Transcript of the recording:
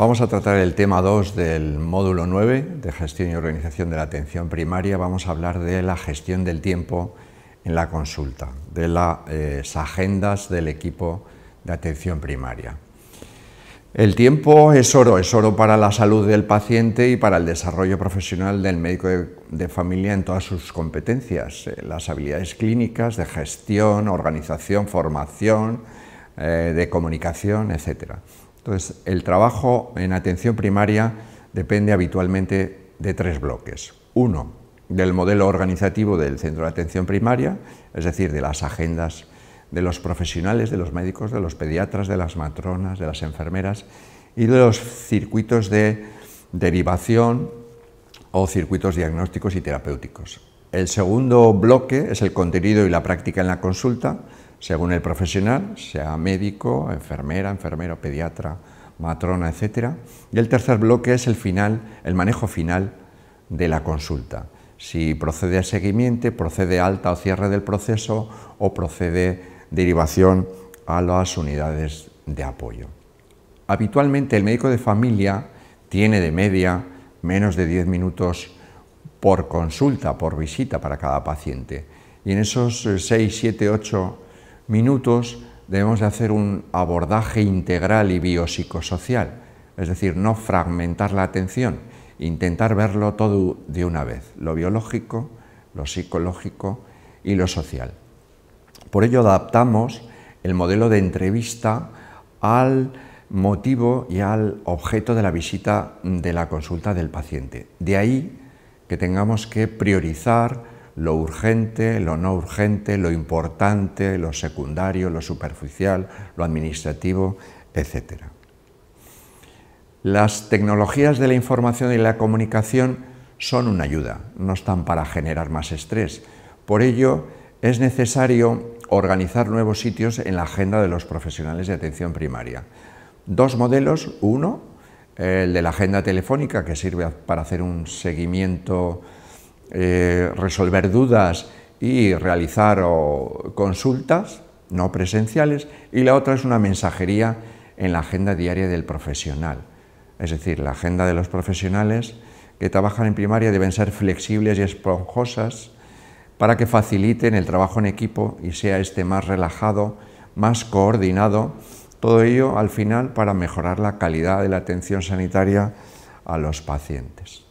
Vamos a tratar el tema 2 del módulo 9 de gestión y organización de la atención primaria. Vamos a hablar de la gestión del tiempo en la consulta, de las eh, agendas del equipo de atención primaria. El tiempo es oro, es oro para la salud del paciente y para el desarrollo profesional del médico de, familia en todas sus competencias, eh, las habilidades clínicas de gestión, organización, formación, eh, de comunicación, etc. Entonces, el trabajo en atención primaria depende habitualmente de tres bloques. Uno, del modelo organizativo del centro de atención primaria, es decir, de las agendas de los profesionales, de los médicos, de los pediatras, de las matronas, de las enfermeras y de los circuitos de derivación o circuitos diagnósticos y terapéuticos. El segundo bloque es el contenido y la práctica en la consulta, según el profesional, sea médico, enfermera, enfermero, pediatra, matrona, etc. Y el tercer bloque es el final, el manejo final de la consulta. Si procede a seguimiento, procede alta o cierre del proceso o procede derivación a las unidades de apoyo. Habitualmente el médico de familia tiene de media menos de 10 minutos por consulta, por visita para cada paciente. Y en esos 6, 7, 8 minutos debemos de hacer un abordaje integral y biopsicosocial, es decir, no fragmentar la atención, intentar verlo todo de una vez, lo biológico, lo psicológico y lo social. Por ello adaptamos el modelo de entrevista al motivo y al objeto de la visita de la consulta del paciente. De ahí que tengamos que priorizar lo urgente, lo no urgente, lo importante, lo secundario, lo superficial, lo administrativo, etc. Las tecnologías de la información y la comunicación son una ayuda, no están para generar más estrés. Por ello, es necesario organizar nuevos sitios en la agenda de los profesionales de atención primaria. Dos modelos, uno, el de la agenda telefónica, que sirve para hacer un seguimiento eh, resolver dudas y realizar consultas no presenciales y la otra es una mensajería en la agenda diaria del profesional. Es decir, la agenda de los profesionales que trabajan en primaria deben ser flexibles y esponjosas para que faciliten el trabajo en equipo y sea este más relajado, más coordinado, todo ello al final para mejorar la calidad de la atención sanitaria a los pacientes.